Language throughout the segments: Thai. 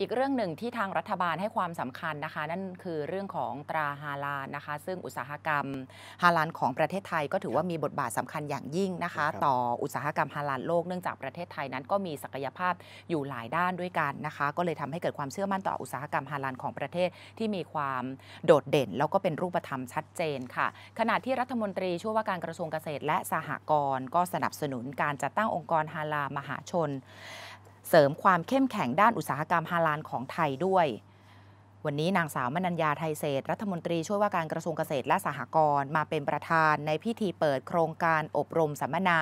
อีกเรื่องหนึ่งที่ทางรัฐบาลให้ความสำคัญนะคะ นั่นคือเรื่องของตราฮาลานนะคะ ซึ่งอุตสาหกรรมฮาลานของประเทศไทย ก็ถือว่ามีบทบาทสำคัญอย่างยิ่งนะคะ ต่ออุตสาหกรรมฮาลานโลกเนื่องจากประเทศไทยนั้นก็มีศักยภาพอยู่หลายด้านด้วยกันนะคะก็เลยทำให้เกิดความเชื่อมั่นต่ออุตสาหกรรมฮาลานของประเทศที่มีความโดดเด่น แล้วก็เป็นรูปธรรมชัดเจนค่ะ ขณะที่รัฐมนตรีช่วยว่าการกระทรวงเกษตร และสหกรณ์ก็สนับสนุนการจัดตั้งองค์กรฮาลามหาชนเสริมความเข้มแข็งด้านอุตสาหกรรมฮาลานของไทยด้วย วันนี้นางสาวมนัญญาไทยเศษรัฐมนตรีช่วยว่าการกระทรวงเกษตรและสหกรณ์มาเป็นประธานในพิธีเปิดโครงการอบรมสัมมนา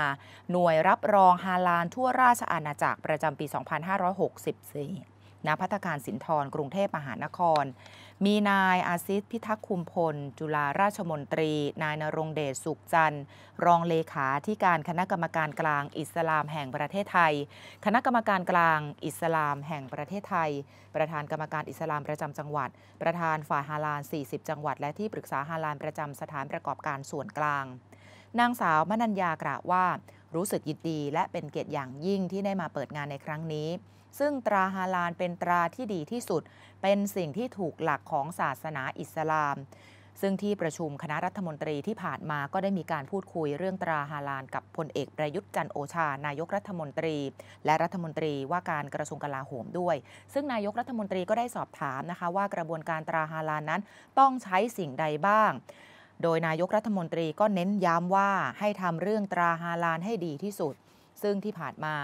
หน่วยรับรองฮาลานทั่วราชอาณาจักรประจำปี 2564ณพัฒการสินทรกรุงเทพมหานคร มีนายอาซิตพิทักษ์คุมพลจุฬาราชมนตรี นายนรงเดชสุขจันทร์ รองเลขาที่การคณะกรรมการกลางอิสลามแห่งประเทศไทย คณะกรรมการกลางอิสลามแห่งประเทศไทย ประธานกรรมการอิสลามประจำจังหวัด ประธานฝ่ายฮาลาน40 จังหวัด และที่ปรึกษาฮาลานประจำสถานประกอบการส่วนกลาง นางสาวมนัญญากล่าวว่ารู้สึกยินดีและเป็นเกียรติอย่างยิ่งที่ได้มาเปิดงานในครั้งนี้ ซึ่งตราฮาลานเป็นตราที่ดีที่สุด เป็นสิ่งที่ถูกหลักของศาสนาอิสลาม ซึ่งที่ประชุมคณะรัฐมนตรีที่ผ่านมาก็ได้มีการพูดคุยเรื่องตราฮาลานกับพลเอกประยุทธ์จันโอชา นายกรัฐมนตรี และรัฐมนตรีว่าการกระทรวงกลาโหมด้วย ซึ่งนายกรัฐมนตรีก็ได้สอบถามนะคะว่ากระบวนการตราฮาลานนั้นต้องใช้สิ่งใดบ้างโดยนายกรัฐมนตรีก็เน้นย้ำว่าให้ทำเรื่องตราฮาลานให้ดีที่สุด ซึ่งที่ผ่านมา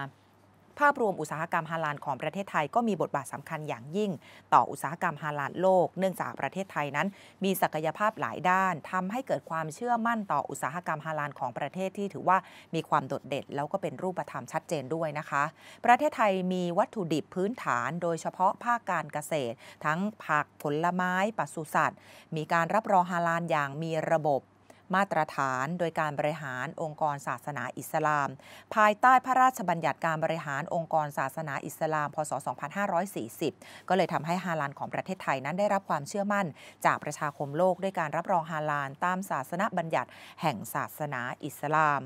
ภาพรวมอุตสาหกรรมฮาลานของประเทศไทยก็มีบทบาทสำคัญอย่างยิ่ง ต่ออุตสาหกรรมฮาลานโลก เนื่องจากประเทศไทยนั้น มีศักยภาพหลายด้าน ทำให้เกิดความเชื่อมั่นต่ออุตสาหกรรมฮาลานของประเทศที่ถือว่ามีความโดดเด่นแล้วก็เป็นรูปธรรมชัดเจนด้วยนะคะ ประเทศไทยมีวัตถุดิบพื้นฐาน โดยเฉพาะภาคการเกษตร ทั้งผักผลไม้ปศุสัตว์มีการรับรองฮาลานอย่างมีระบบมาตรฐานโดยการบริหารองค์กรศาสนาอิสลาม ภายใต้พระราชบัญญัติการบริหารองค์กรศาสนาอิสลาม พศ 2540 ก็เลยทำให้ฮาลานของประเทศไทยนั้นได้รับความเชื่อมั่น จากประชาคมโลกด้วยการรับรองฮาลานตามศาสนบัญญัติแห่งศาสนาอิสลาม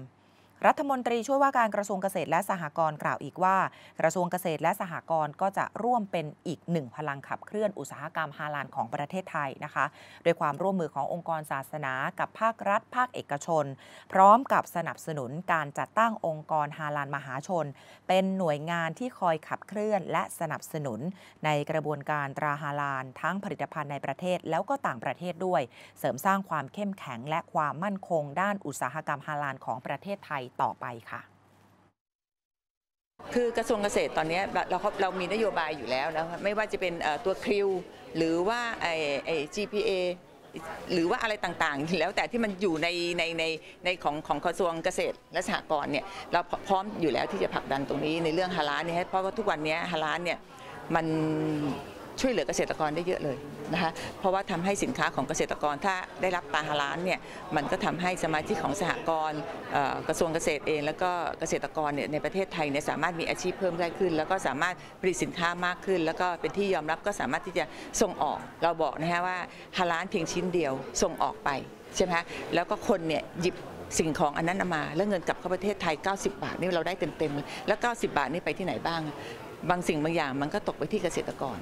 รัฐมนตรีช่วยว่าการกระทรวงเกษตรและสหกรณ์ กล่าวอีกว่า กระทรวงเกษตรและสหกรณ์ ก็จะร่วมเป็นอีกหนึ่งพลังขับเคลื่อนอุตสาหกรรมฮาลานของประเทศไทยนะคะโดยความร่วมมือขององค์กรศาสนา กับภาครัฐ ภาคเอกชน พร้อมกับสนับสนุนการจัดตั้งองค์กรฮาลานมหาชน เป็นหน่วยงานที่คอยขับเคลื่อนและสนับสนุน ในกระบวนการตราฮาลานทั้งผลิตภัณฑ์ในประเทศแล้วก็ต่างประเทศด้วย เสริมสร้างความเข้มแข็ง และความมั่นคงด้านอุตสาหกรรมฮาลานของประเทศไทยต่อไปค่ะ คือกระทรวงเกษตรตอนนี้เราเรามีนโยบายอยู่แล้วนะไม่ว่าจะเป็นตัวคริวหรือว่าไอไอ GPA หรือว่าอะไรต่างๆ แล้วแต่ที่มันอยู่ในในในในของของกระทรวงเกษตรและสหกรณ์เนี่ยเราพร้อมอยู่แล้วที่จะผลักดันตรงนี้ในเรื่องฮาลาเนี่ยเพราะว่าทุกวันนี้ฮาลาเนี่ยมันช่วยเหลือเกษตรกรได้เยอะเลยนะคะเพราะว่าทำให้สินค้าของเกษตรกรถ้าได้รับตาฮาลานเนี่ย มันก็ทำให้สมาชิกของสหกรณ์กระทรวงเกษตรเอง แล้วก็เกษตรกรเนี่ยในประเทศไทยเนี่ยสามารถมีอาชีพเพิ่มได้ขึ้น แล้วก็สามารถผลิตสินค้ามากขึ้น แล้วก็เป็นที่ยอมรับก็สามารถที่จะส่งออกเราบอกนะฮะว่าฮาลานเพียงชิ้นเดียวส่งออกไปใช่ไหมแล้วก็คนเนี่ยหยิบสิ่งของอันนั้นมาแล้วเงินกลับเข้าประเทศไทย 90 บาทนี่เราได้เต็มๆแล้ว90 บาทนี่ไปที่ไหนบ้าง บางสิ่งบางอย่างมันก็ตกไปที่เกษตรกร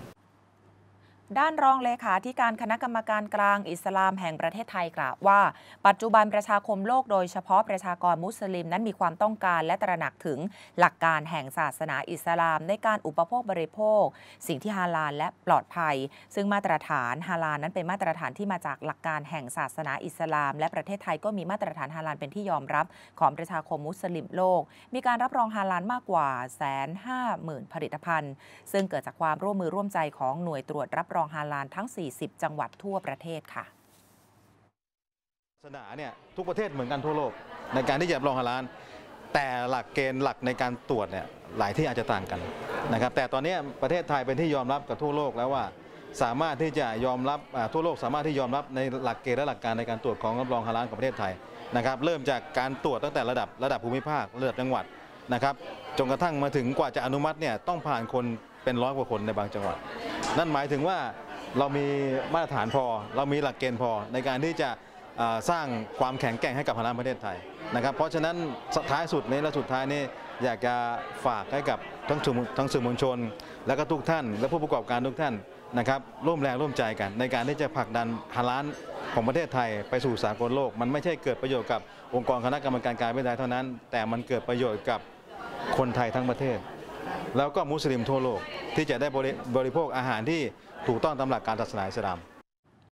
ด้านรองเลขาธิการคณะกรรมการกลางอิสลามแห่งประเทศไทยกล่าวว่า ปัจจุบันประชาคมโลกโดยเฉพาะประชากรมุสลิมนั้นมีความต้องการและตระหนักถึงหลักการแห่งศาสนาอิสลามในการอุปโภคบริโภค สิ่งที่ฮาลาลและปลอดภัย ซึ่งมาตรฐานฮาลาลนั้นเป็นมาตรฐานที่มาจากหลักการแห่งศาสนาอิสลาม และประเทศไทยก็มีมาตรฐานฮาลาลเป็นที่ยอมรับ ของประชาคมมุสลิมโลก มีการรับรองฮาลาลมากกว่าแสนห้าหมื่นผลิตภัณฑ์ ซึ่งเกิดจากความร่วมมือ ร่วมใจของหน่วยตรวจรับรององฮาลานทั้ง 40 จังหวัดทั่วประเทศค่ะ ศาสนาเนี่ยทุกประเทศเหมือนกันทั่วโลก ในการที่จะรองฮาลานแต่หลักเกณฑ์หลักในการตรวจเนี่ยหลายที่อาจจะต่างกันนะครับ แต่ตอนนี้ประเทศไทยเป็นที่ยอมรับกับทั่วโลกแล้วว่า สามารถที่จะยอมรับทั่วโลกสามารถที่ยอมรับในหลักเกณฑ์และหลักการในการตรวจของรรองฮาลานของประเทศไทยนะครับ เริ่มจากการตรวจตั้งแต่ระดับระดับภูมิภาคระดับจังหวัดนะครับจนกระทั่งมาถึงกว่าจะอนุมัติเนี่ยต้องผ่านคนเป็นร้อยกว่าคนในบางจังหวัดนั่นหมายถึงว่าเรามีมาตรฐานพอ เรามีหลักเกณฑ์พอในการที่จะสร้างความแข็งแกร่งให้กับพลังประเทศไทยนะครับเพราะฉะนั้นสุดท้ายสุดนี้และสุดท้ายนี้อยากจะฝากให้กับทั้งทั้งสื่อมวลชน และก็ทุกท่าน และผู้ประกอบการทุกท่านนะครับร่วมแรงร่วมใจกัน ในการที่จะผลักดันฮาลานของประเทศไทย ไปสู่สากลโลก มันไม่ใช่เกิดประโยชน์กับองค์กรคณะกรรมการการเมืองไทยเท่านั้น แต่มันเกิดประโยชน์กับคนไทยทั้งประเทศแล้วก็มุสลิมทั่วโลกที่จะได้บริโภคอาหารที่ถูกต้องตามหลักการศาสนาอิสลาม